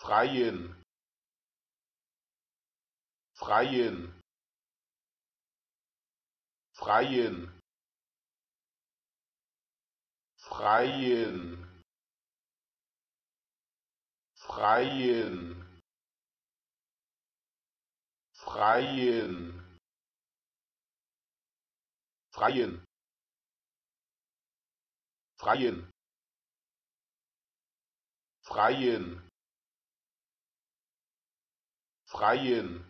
freien freien freien freien freien freien freien freien freien freien